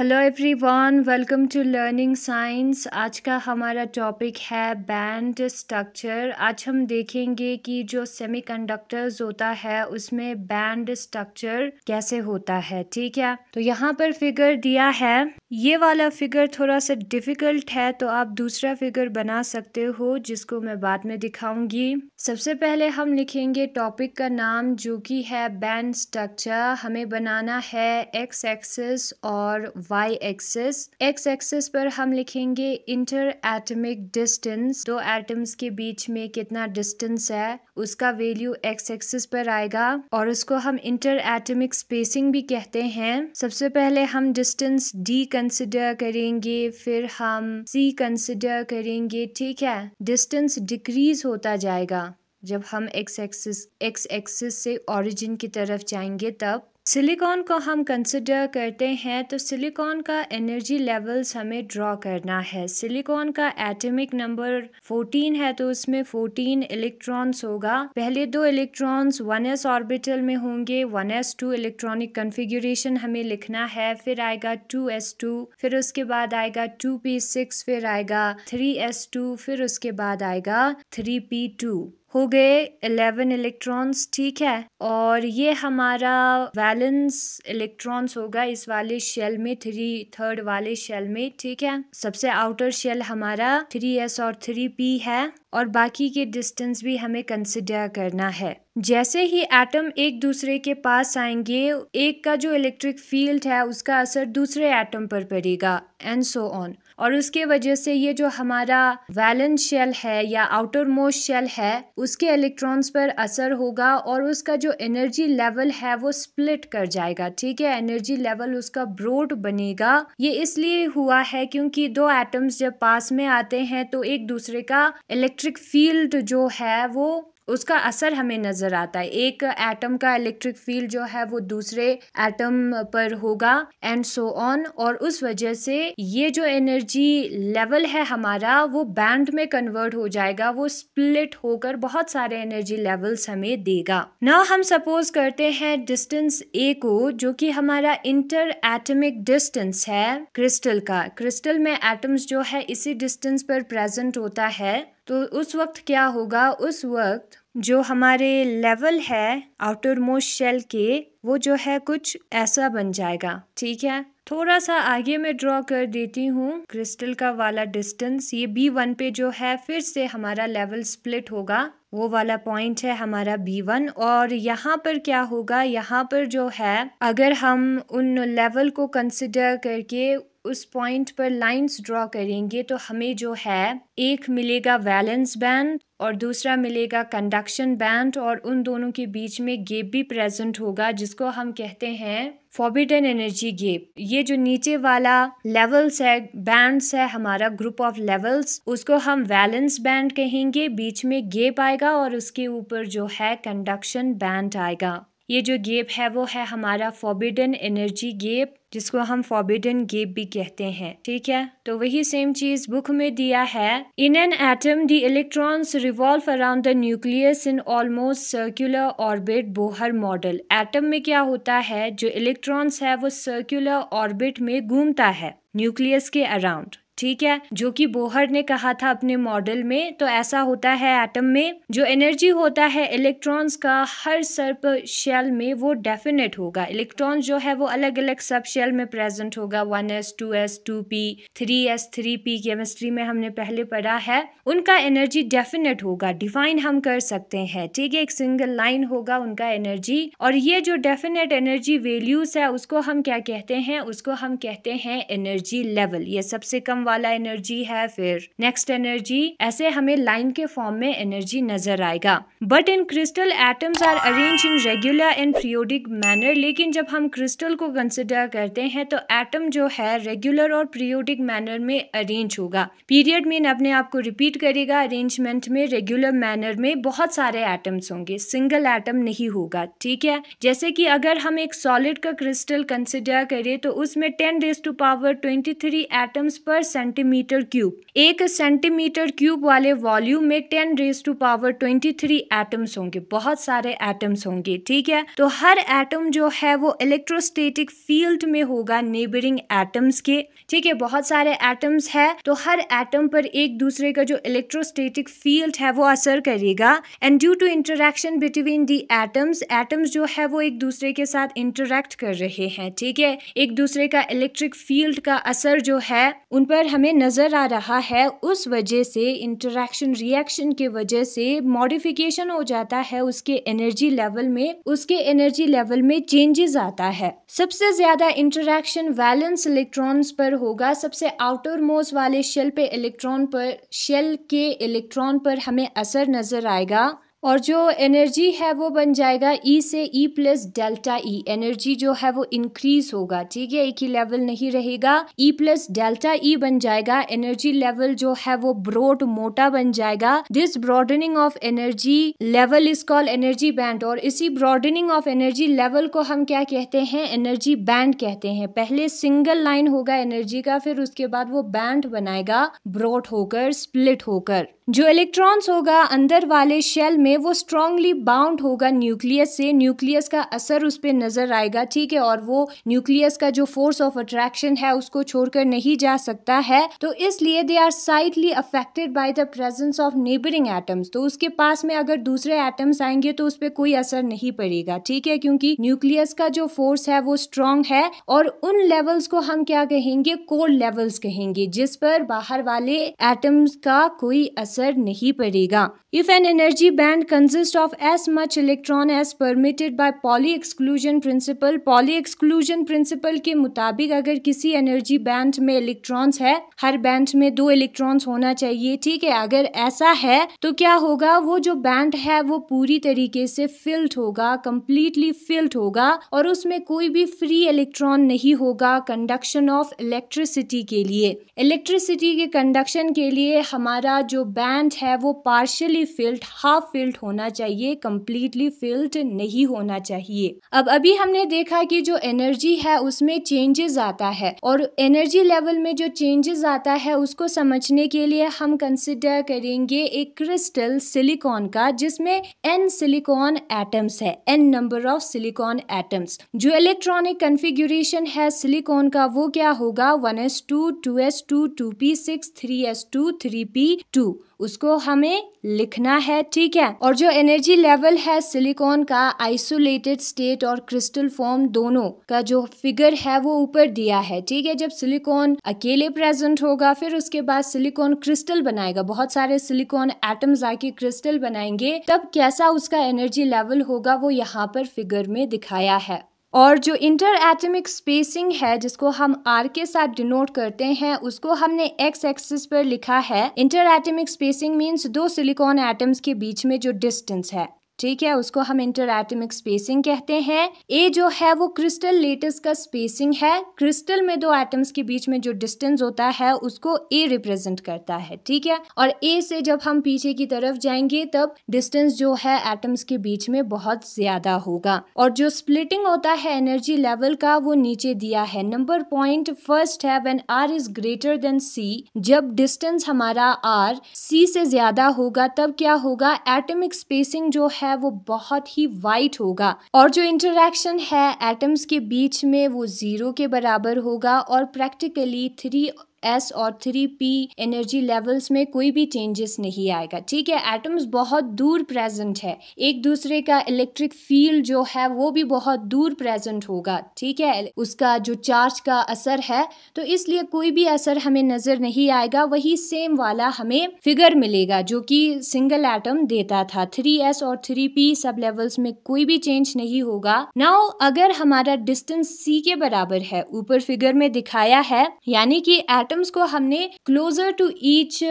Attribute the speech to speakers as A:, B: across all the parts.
A: hello everyone welcome to learning science आज का हमारा टॉपिक है बैंड स्ट्रक्चर आज हम देखेंगे कि जो सेमीकंडक्टर्स होता है उसमें बैंड स्ट्रक्चर कैसे होता है ठीक है तो यहाँ पर फिगर दिया है ये वाला फिगर थोड़ा सा डिफिकल्ट है तो आप दूसरा फिगर बना सकते हो जिसको मैं बाद में दिखाऊंगी सबसे पहले हम लिखेंगे टॉपिक का नाम जो कि है बैंड स्ट्रक्चर हमें बनाना है एक्स एक्सेस और y एक्सेस एक्स एक्सेस पर हम लिखेंगे इंटर एटमिक डिस्टेंस दो एटम्स के बीच में कितना डिस्टेंस है उसका वैल्यू एक्स एक्सेस पर आएगा और उसको हम इंटर एटमिक स्पेसिंग भी कहते हैं सबसे पहले हम डिस्टेंस डी कंसिडर करेंगे फिर हम सी कंसिडर करेंगे ठीक है डिस्टेंस डिक्रीज होता जाएगा जब हम एक्स एक्सिस एक्स एक्सिस से ओरिजिन की तरफ जाएंगे तब सिलिकॉन को हम कंसिडर करते हैं तो सिलिकॉन का एनर्जी लेवल्स हमें ड्रॉ करना है सिलिकॉन का एटॉमिक नंबर 14 है तो उसमें 14 इलेक्ट्रॉन्स होगा पहले दो इलेक्ट्रॉन्स 1s ऑर्बिटल में होंगे 1s2 इलेक्ट्रॉनिक कन्फिग्यूरेशन हमें लिखना है फिर आएगा 2s2 फिर उसके बाद आएगा 2p6 फिर आएगा 3s2 फिर उसके बाद आएगा 3p2 हो गए 11 इलेक्ट्रॉन्स ठीक है और ये हमारा वैलेंस इलेक्ट्रॉन्स होगा इस वाले शेल में थ्री थर्ड वाले शेल में ठीक है सबसे आउटर शेल हमारा थ्री एस और थ्री पी है और बाकी के डिस्टेंस भी हमें कंसिडर करना है जैसे ही एटम एक दूसरे के पास आएंगे एक का जो इलेक्ट्रिक फील्ड है उसका असर दूसरे एटम पर पड़ेगा एंड सो ऑन और उसके वजह से ये जो हमारा वैलेंस शेल है या आउटर मोस्ट शेल है उसके इलेक्ट्रॉन्स पर असर होगा और उसका जो एनर्जी लेवल है वो स्प्लिट कर जाएगा ठीक है एनर्जी लेवल उसका ब्रोड बनेगा ये इसलिए हुआ है क्योंकि दो एटम्स जब पास में आते हैं तो एक दूसरे का इलेक्ट्रिक फील्ड जो है वो उसका असर हमें नज़र आता है एक एटम का इलेक्ट्रिक फील्ड जो है वो दूसरे एटम पर होगा एंड सो ऑन और उस वजह से ये जो एनर्जी लेवल है हमारा वो बैंड में कन्वर्ट हो जाएगा वो स्प्लिट होकर बहुत सारे एनर्जी लेवल्स हमें देगा ना हम सपोज करते हैं डिस्टेंस ए को जो कि हमारा इंटर एटमिक डिस्टेंस है क्रिस्टल का क्रिस्टल में एटम्स जो है इसी डिस्टेंस पर प्रेजेंट होता है तो उस वक्त क्या होगा उस वक्त जो हमारे लेवल है आउटर मोस्ट शेल के वो जो है कुछ ऐसा बन जाएगा ठीक है थोड़ा सा आगे मैं ड्रॉ कर देती हूँ क्रिस्टल का वाला डिस्टेंस ये बी वन पे जो है फिर से हमारा लेवल स्प्लिट होगा वो वाला पॉइंट है हमारा बी वन और यहाँ पर क्या होगा यहाँ पर जो है अगर हम उन लेवल को कंसिडर करके उस पॉइंट पर लाइंस ड्रॉ करेंगे तो हमें जो है एक मिलेगा वैलेंस बैंड और दूसरा मिलेगा कंडक्शन बैंड और उन दोनों के बीच में गेप भी प्रेजेंट होगा जिसको हम कहते हैं फॉबिडन एनर्जी गेप ये जो नीचे वाला लेवल्स है बैंड्स है हमारा ग्रुप ऑफ लेवल्स उसको हम वैलेंस बैंड कहेंगे बीच में गेप आएगा और उसके ऊपर जो है कंडक्शन बैंड आएगा ये जो गेप है वो है हमारा फॉबिडन एनर्जी गेप जिसको हम फॉबिडन गेप भी कहते हैं ठीक है तो वही सेम चीज बुक में दिया है in an atom the electrons revolve around the nucleus in almost circular orbit Bohr model atom में क्या होता है जो इलेक्ट्रॉन्स है वो सर्क्यूलर ऑर्बिट में घूमता है न्यूक्लियस के अराउंड ठीक है जो कि बोहर ने कहा था अपने मॉडल में तो ऐसा होता है एटम में जो एनर्जी होता है इलेक्ट्रॉन्स का हर सर्प शेल में वो डेफिनेट होगा इलेक्ट्रॉन जो है वो अलग अलग सब शेल में प्रेजेंट होगा one S two S two P three S three P chemistry में हमने पहले पढ़ा है उनका एनर्जी डेफिनेट होगा डिफाइन हम कर सकते हैं ठीक है एक सिंगल लाइन होगा उनका एनर्जी और ये जो डेफिनेट एनर्जी वैल्यूज है उसको हम क्या कहते हैं उसको हम कहते हैं एनर्जी लेवल ये सबसे कम वाला एनर्जी है फिर नेक्स्ट एनर्जी ऐसे हमें लाइन के फॉर्म में एनर्जी नजर आएगा but in crystal atoms are arrange in regular and periodic manner लेकिन जब हम क्रिस्टल को कंसिडर करते हैं तो एटम जो है रेगुलर और प्रियोडिक मैनर में अरेंज होगा पीरियड मीन अपने आप को रिपीट करेगा अरेंजमेंट में रेगुलर मैनर में बहुत सारे एटम्स होंगे सिंगल एटम नहीं होगा ठीक है जैसे कि अगर हम एक सॉलिड का क्रिस्टल कंसिडर करें तो उसमें ten raise to power twenty three atoms पर सेंटीमीटर क्यूब एक सेंटीमीटर क्यूब वाले वॉल्यूम में ten raise to power twenty three atoms होंगे बहुत सारे एटम्स होंगे ठीक है तो हर एटम जो है वो इलेक्ट्रोस्टेटिक फील्ड में होगा नेबरिंग एटम्स के ठीक है बहुत सारे एटम्स है तो हर एटम पर एक दूसरे का जो इलेक्ट्रोस्टेटिक फील्ड है वो असर करेगा and due to interaction between the atoms atoms जो है वो एक दूसरे के साथ इंटरेक्ट कर रहे हैं ठीक है एक दूसरे का इलेक्ट्रिक फील्ड का असर जो है उन पर पर हमें नज़र आ रहा है उस वजह से इंटरेक्शन रिएक्शन के वजह से मॉडिफिकेशन हो जाता है उसके एनर्जी लेवल में उसके एनर्जी लेवल में चेंजेस आता है सबसे ज़्यादा इंटरेक्शन वैलेंस इलेक्ट्रॉन्स पर होगा सबसे आउटर मोस्ट वाले शेल पे इलेक्ट्रॉन पर शेल के इलेक्ट्रॉन पर हमें असर नज़र आएगा और जो एनर्जी है वो बन जाएगा ई e से E plus delta E energy जो है वो इंक्रीज होगा ठीक है एक ही लेवल नहीं रहेगा ई प्लस डेल्टा ई बन जाएगा एनर्जी लेवल जो है वो ब्रोड मोटा बन जाएगा this broadening of energy level is called energy band और इसी ब्रॉडनिंग ऑफ एनर्जी लेवल को हम क्या कहते हैं एनर्जी बैंड कहते हैं पहले सिंगल लाइन होगा एनर्जी का फिर उसके बाद वो बैंड बनाएगा ब्रॉड होकर स्प्लिट होकर जो इलेक्ट्रॉन्स होगा अंदर वाले शेल में में वो स्ट्रांगली बाउंड होगा न्यूक्लियस से न्यूक्लियस का असर उस पर नज़र आएगा ठीक है और वो न्यूक्लियस का जो फोर्स ऑफ अट्रैक्शन है उसको छोड़कर नहीं जा सकता है तो इसलिए they are slightly affected by the presence of neighbouring atoms तो उसके पास में अगर दूसरे एटम्स आएंगे तो उस पर कोई असर नहीं पड़ेगा ठीक है क्योंकि न्यूक्लियस का जो फोर्स है वो स्ट्रांग है और उन लेवल्स को हम क्या कहेंगे कोर लेवल्स कहेंगे जिस पर बाहर वाले एटम्स का कोई असर नहीं पड़ेगा if an energy band and consist of as much electron as permitted by Pauli exclusion principle Pauli exclusion principle के मुताबिक अगर किसी एनर्जी बैंड में इलेक्ट्रॉन्स है हर बैंड में दो इलेक्ट्रॉन्स होना चाहिए ठीक है अगर ऐसा है तो क्या होगा वो जो बैंड है वो पूरी तरीके से फिल्ड होगा कंप्लीटली फिल्ड होगा और उसमें कोई भी फ्री इलेक्ट्रॉन नहीं होगा कंडक्शन ऑफ इलेक्ट्रिसिटी के लिए इलेक्ट्रिसिटी के कंडक्शन के लिए हमारा जो बैंड है वो partially filled half filled filled होना चाहिए कम्प्लीटली फिल्ड नहीं होना चाहिए अब अभी हमने देखा कि जो एनर्जी है उसमें चेंजेस आता है और एनर्जी लेवल में जो चेंजेस आता है उसको समझने के लिए हम कंसिडर करेंगे एक क्रिस्टल सिलिकॉन का जिसमें एन सिलिकॉन एटम्स है N number of silicon atoms जो इलेक्ट्रॉनिक कन्फिग्यूरेशन है सिलिकॉन का वो क्या होगा one S two two S two two P six three S two three P two उसको हमें लिखना है ठीक है और जो एनर्जी लेवल है सिलिकॉन का आइसोलेटेड स्टेट और क्रिस्टल फॉर्म दोनों का जो फिगर है वो ऊपर दिया है ठीक है जब सिलिकॉन अकेले प्रेजेंट होगा फिर उसके बाद सिलिकॉन क्रिस्टल बनाएगा बहुत सारे सिलिकॉन एटम्स आके क्रिस्टल बनाएंगे तब कैसा उसका एनर्जी लेवल होगा वो यहाँ पर फिगर में दिखाया है और जो इंटर एटमिक स्पेसिंग है जिसको हम आर के साथ डिनोट करते हैं उसको हमने एक्स एक्सिस पर लिखा है इंटर एटमिक स्पेसिंग मीन्स दो सिलिकॉन एटम्स के बीच में जो डिस्टेंस है ठीक है उसको हम इंटर एटमिक स्पेसिंग कहते हैं ए जो है वो क्रिस्टल लेटेस्ट का स्पेसिंग है क्रिस्टल में दो एटम्स के बीच में जो डिस्टेंस होता है उसको ए रिप्रेजेंट करता है ठीक है और ए से जब हम पीछे की तरफ जाएंगे तब डिस्टेंस जो है एटम्स के बीच में बहुत ज्यादा होगा और जो स्प्लिटिंग होता है एनर्जी लेवल का वो नीचे दिया है नंबर पॉइंट फर्स्ट है when R is greater than C जब डिस्टेंस हमारा आर सी से ज्यादा होगा तब क्या होगा एटमिक स्पेसिंग जो है है वो बहुत ही वाइट होगा और जो इंटरेक्शन है एटम्स के बीच में वो ज़ीरो के बराबर होगा और प्रैक्टिकली थ्री एस और थ्री पी एनर्जी लेवल्स में कोई भी चेंजेस नहीं आएगा ठीक है एटम्स बहुत दूर प्रेजेंट है एक दूसरे का इलेक्ट्रिक फील्ड जो है वो भी बहुत दूर प्रेजेंट होगा ठीक है उसका जो चार्ज का असर है तो इसलिए कोई भी असर हमें नज़र नहीं आएगा वही सेम वाला हमें फिगर मिलेगा जो कि सिंगल एटम देता था थ्री एस और थ्री पी सब लेवल्स में कोई भी चेंज नहीं होगा नाउ अगर हमारा डिस्टेंस सी के बराबर है ऊपर फिगर में दिखाया है यानी कि एटम एटम्स को हमने क्लोजर टू ईच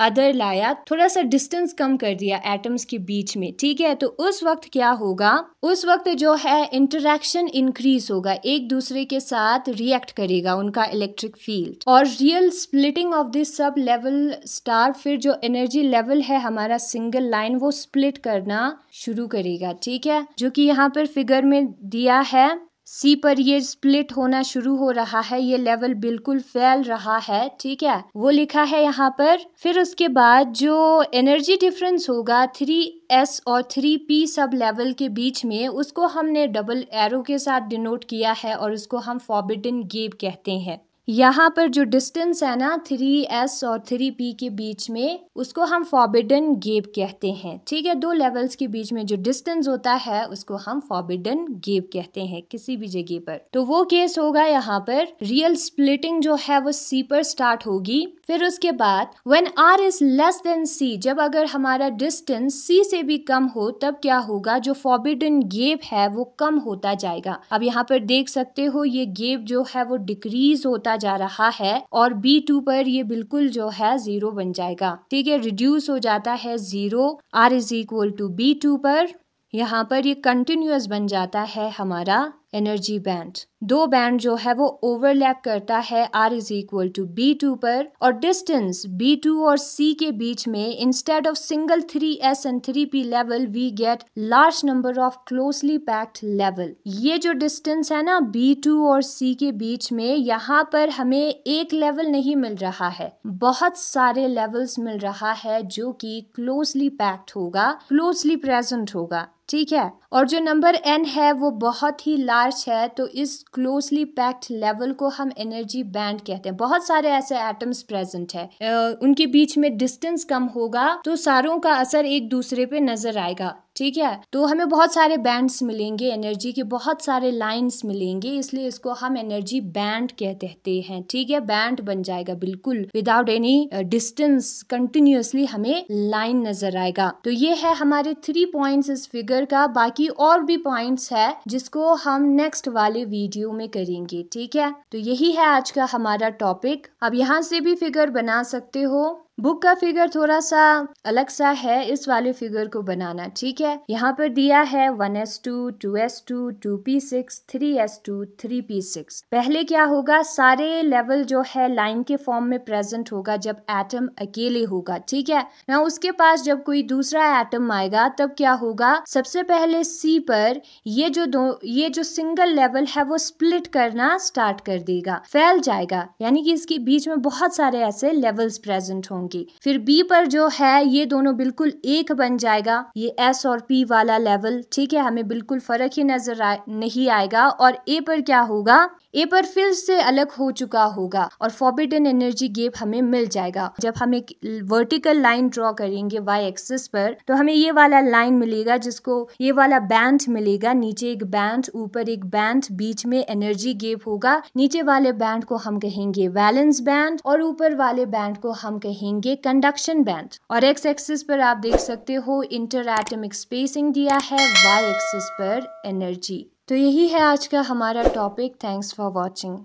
A: अदर लाया थोड़ा सा डिस्टेंस कम कर दिया एटम्स के बीच में ठीक है तो उस वक्त क्या होगा उस वक्त जो है इंटरेक्शन इंक्रीज होगा एक दूसरे के साथ रिएक्ट करेगा उनका इलेक्ट्रिक फील्ड और real splitting of this sublevel star फिर जो एनर्जी लेवल है हमारा सिंगल लाइन वो स्प्लिट करना शुरू करेगा ठीक है जो कि यहाँ पर फिगर में दिया है सी पर ये स्प्लिट होना शुरू हो रहा है ये लेवल बिल्कुल फैल रहा है ठीक है वो लिखा है यहाँ पर फिर उसके बाद जो एनर्जी डिफरेंस होगा थ्री एस और थ्री पी सब लेवल के बीच में उसको हमने डबल एरो के साथ डिनोट किया है और उसको हम फॉबिडन गेब कहते हैं यहाँ पर जो डिस्टेंस है ना थ्री एस और थ्री पी के बीच में उसको हम फॉबिडन गेप कहते हैं ठीक है दो लेवल्स के बीच में जो डिस्टेंस होता है उसको हम फॉबिडन गेप कहते हैं किसी भी जगह पर तो वो केस होगा यहाँ पर रियल स्प्लिटिंग जो है वो सी पर स्टार्ट होगी फिर उसके बाद when R is less than C जब अगर हमारा डिस्टेंस सी से भी कम हो तब क्या होगा जो फॉबिडन गेप है वो कम होता जाएगा अब यहाँ पर देख सकते हो ये गेप जो है वो डिक्रीज होता बढ़ता जा रहा है और बी टू पर ये बिल्कुल जो है जीरो बन जाएगा ठीक है रिड्यूस हो जाता है zero R is equal to B two पर यहाँ पर ये कंटिन्यूस बन जाता है हमारा एनर्जी बैंड दो बैंड जो है वो ओवरलैप करता है R is equal to B two पर और डिस्टेंस बी टू और सी के बीच में instead of single three S and three P level we get large number of closely packed level ये जो डिस्टेंस है ना बी टू और सी के बीच में यहाँ पर हमें एक लेवल नहीं मिल रहा है बहुत सारे लेवल्स मिल रहा है जो कि क्लोजली पैक्ड होगा क्लोजली प्रेजेंट होगा ठीक है और जो नंबर एन है वो बहुत ही लार्ज है तो इस क्लोजली पैक्ड लेवल को हम एनर्जी बैंड कहते हैं बहुत सारे ऐसे एटम्स प्रेजेंट है उनके बीच में डिस्टेंस कम होगा तो सारों का असर एक दूसरे पे नजर आएगा ठीक है तो हमें बहुत सारे बैंड्स मिलेंगे एनर्जी के बहुत सारे लाइन्स मिलेंगे इसलिए इसको हम एनर्जी बैंड कहते हैं ठीक है बैंड बन जाएगा बिल्कुल विदाउट एनी डिस्टेंस कंटिन्यूसली हमें लाइन नजर आएगा तो ये है हमारे थ्री पॉइंट्स इस फिगर का बाकी और भी पॉइंट्स है जिसको हम नेक्स्ट वाले वीडियो में करेंगे ठीक है तो यही है आज का हमारा टॉपिक अब यहाँ से भी फिगर बना सकते हो बुक का फिगर थोड़ा सा अलग सा है इस वाले फिगर को बनाना ठीक है यहाँ पर दिया है one S two two S two two P six three S two three P six पहले क्या होगा सारे लेवल जो है लाइन के फॉर्म में प्रेजेंट होगा जब एटम अकेले होगा ठीक है ना उसके पास जब कोई दूसरा एटम आएगा तब क्या होगा सबसे पहले सी पर ये जो दो ये जो सिंगल लेवल है वो स्प्लिट करना स्टार्ट कर देगा फैल जाएगा यानी कि इसके बीच में बहुत सारे ऐसे लेवल्स प्रेजेंट होंगे होंगे फिर बी पर जो है ये दोनों बिल्कुल एक बन जाएगा ये एस और पी वाला लेवल ठीक है हमें बिल्कुल फर्क ही नजर आ, नहीं आएगा और ए पर क्या होगा ए पर फिर से अलग हो चुका होगा और फॉरबिडन एनर्जी गेप हमें मिल जाएगा जब हम एक वर्टिकल लाइन ड्रॉ करेंगे वाई एक्सिस पर तो हमें ये वाला लाइन मिलेगा जिसको ये वाला बैंड मिलेगा नीचे एक बैंड ऊपर एक बैंड बीच में एनर्जी गेप होगा नीचे वाले बैंड को हम कहेंगे वैलेंस बैंड और ऊपर वाले बैंड को हम कहेंगे कंडक्शन बैंड और एक्स एक्सिस पर आप देख सकते हो इंटर एटमिक स्पेसिंग दिया है वाई एक्सिस पर एनर्जी तो यही है आज का हमारा टॉपिक थैंक्स फॉर वॉचिंग